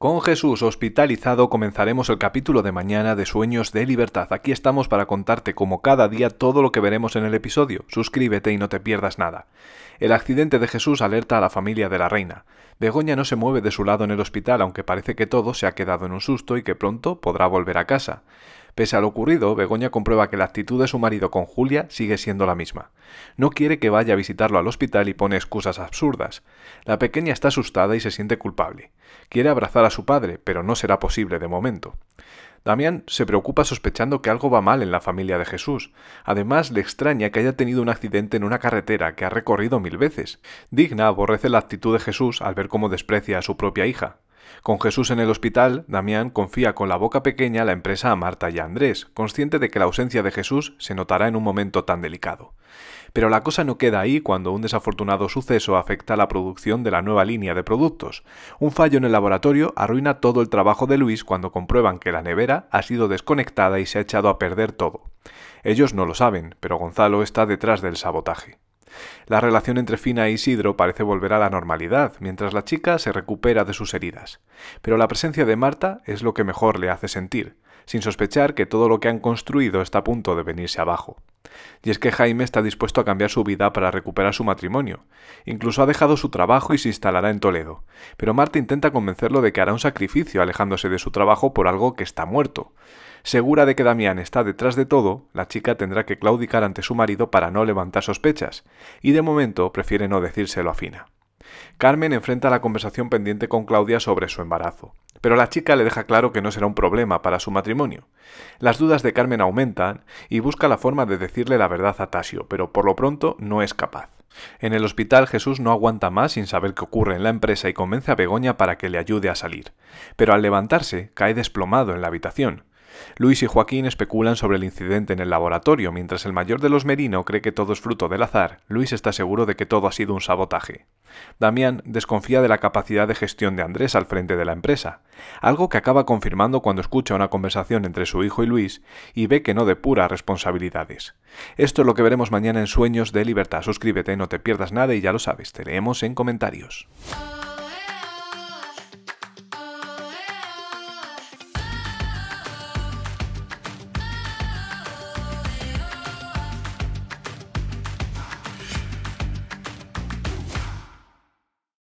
Con Jesús hospitalizado comenzaremos el capítulo de mañana de Sueños de Libertad. Aquí estamos para contarte como cada día todo lo que veremos en el episodio. Suscríbete y no te pierdas nada. El accidente de Jesús alerta a la familia de la reina. Begoña no se mueve de su lado en el hospital, aunque parece que todo se ha quedado en un susto y que pronto podrá volver a casa. Pese a lo ocurrido, Begoña comprueba que la actitud de su marido con Julia sigue siendo la misma. No quiere que vaya a visitarlo al hospital y pone excusas absurdas. La pequeña está asustada y se siente culpable. Quiere abrazar a su padre, pero no será posible de momento. Damián se preocupa sospechando que algo va mal en la familia de Jesús. Además, le extraña que haya tenido un accidente en una carretera que ha recorrido mil veces. Digna aborrece la actitud de Jesús al ver cómo desprecia a su propia hija. Con Jesús en el hospital, Damián confía con la boca pequeña la empresa a Marta y a Andrés, consciente de que la ausencia de Jesús se notará en un momento tan delicado. Pero la cosa no queda ahí cuando un desafortunado suceso afecta la producción de la nueva línea de productos. Un fallo en el laboratorio arruina todo el trabajo de Luis cuando comprueban que la nevera ha sido desconectada y se ha echado a perder todo. Ellos no lo saben, pero Gonzalo está detrás del sabotaje. La relación entre Fina e Isidro parece volver a la normalidad, mientras la chica se recupera de sus heridas. Pero la presencia de Marta es lo que mejor le hace sentir, sin sospechar que todo lo que han construido está a punto de venirse abajo. Y es que Jaime está dispuesto a cambiar su vida para recuperar su matrimonio. Incluso ha dejado su trabajo y se instalará en Toledo. Pero Marta intenta convencerlo de que hará un sacrificio alejándose de su trabajo por algo que está muerto. Segura de que Damián está detrás de todo, la chica tendrá que claudicar ante su marido para no levantar sospechas, y de momento prefiere no decírselo a Fina. Carmen enfrenta la conversación pendiente con Claudia sobre su embarazo, pero la chica le deja claro que no será un problema para su matrimonio. Las dudas de Carmen aumentan y busca la forma de decirle la verdad a Tasio, pero por lo pronto no es capaz. En el hospital Jesús no aguanta más sin saber qué ocurre en la empresa y convence a Begoña para que le ayude a salir, pero al levantarse cae desplomado en la habitación. Luis y Joaquín especulan sobre el incidente en el laboratorio, mientras el mayor de los Merino cree que todo es fruto del azar, Luis está seguro de que todo ha sido un sabotaje. Damián desconfía de la capacidad de gestión de Andrés al frente de la empresa, algo que acaba confirmando cuando escucha una conversación entre su hijo y Luis y ve que no depura responsabilidades. Esto es lo que veremos mañana en Sueños de Libertad. Suscríbete, no te pierdas nada y ya lo sabes, te leemos en comentarios.